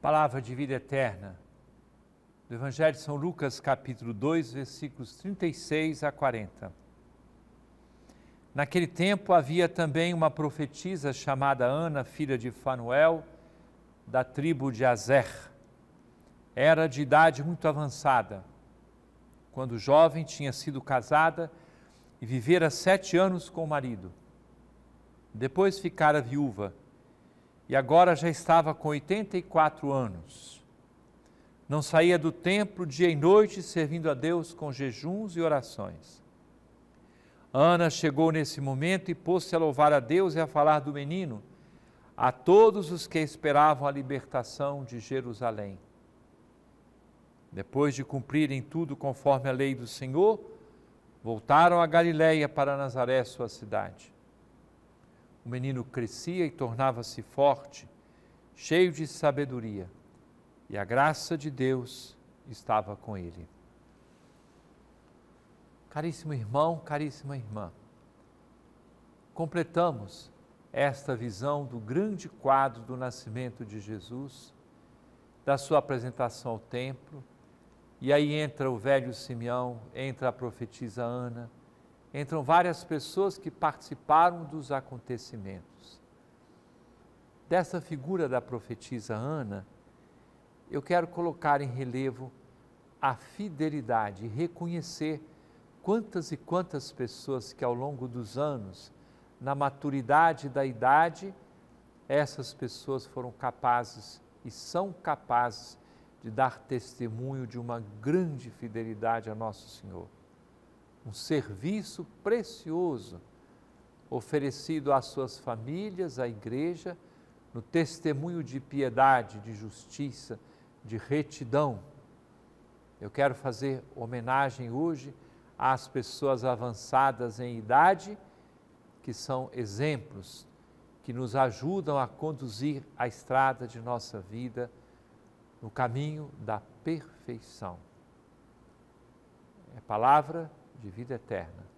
Palavra de vida eterna. Do Evangelho de São Lucas, capítulo 2, versículos 36 a 40. Naquele tempo havia também uma profetisa chamada Ana, filha de Fanuel, da tribo de Azer. Era de idade muito avançada. Quando jovem, tinha sido casada e vivera sete anos com o marido. Depois ficara viúva e agora já estava com 84 anos. Não saía do templo dia e noite, servindo a Deus com jejuns e orações. Ana chegou nesse momento e pôs-se a louvar a Deus e a falar do menino a todos os que esperavam a libertação de Jerusalém. Depois de cumprirem tudo conforme a lei do Senhor, voltaram a Galiléia para Nazaré, sua cidade. O menino crescia e tornava-se forte, cheio de sabedoria, e a graça de Deus estava com ele. Caríssimo irmão, caríssima irmã, completamos esta visão do grande quadro do nascimento de Jesus, da sua apresentação ao templo, e aí entra o velho Simeão, entra a profetisa Ana, Entram várias pessoas que participaram dos acontecimentos. Dessa figura da profetisa Ana, eu quero colocar em relevo a fidelidade reconhecer quantas e quantas pessoas que ao longo dos anos, na maturidade da idade, essas pessoas foram capazes e são capazes de dar testemunho de uma grande fidelidade a Nosso Senhor um serviço precioso oferecido às suas famílias, à igreja, no testemunho de piedade, de justiça, de retidão. Eu quero fazer homenagem hoje às pessoas avançadas em idade, que são exemplos, que nos ajudam a conduzir a estrada de nossa vida no caminho da perfeição. É palavra de vida eterna.